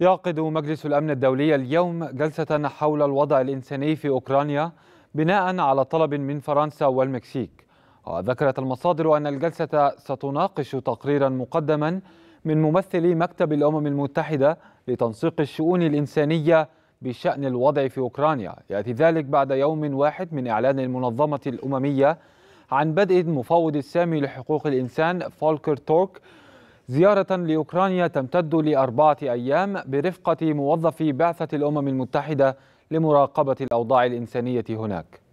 يعقد مجلس الأمن الدولي اليوم جلسة حول الوضع الإنساني في أوكرانيا بناء على طلب من فرنسا والمكسيك وذكرت المصادر أن الجلسة ستناقش تقريرا مقدما من ممثلي مكتب الأمم المتحدة لتنسيق الشؤون الإنسانية بشأن الوضع في أوكرانيا يأتي ذلك بعد يوم واحد من إعلان المنظمة الأممية عن بدء المفوض السامي لحقوق الإنسان فولكر تورك زيارة لأوكرانيا تمتد لأربعة أيام برفقة موظفي بعثة الأمم المتحدة لمراقبة الأوضاع الإنسانية هناك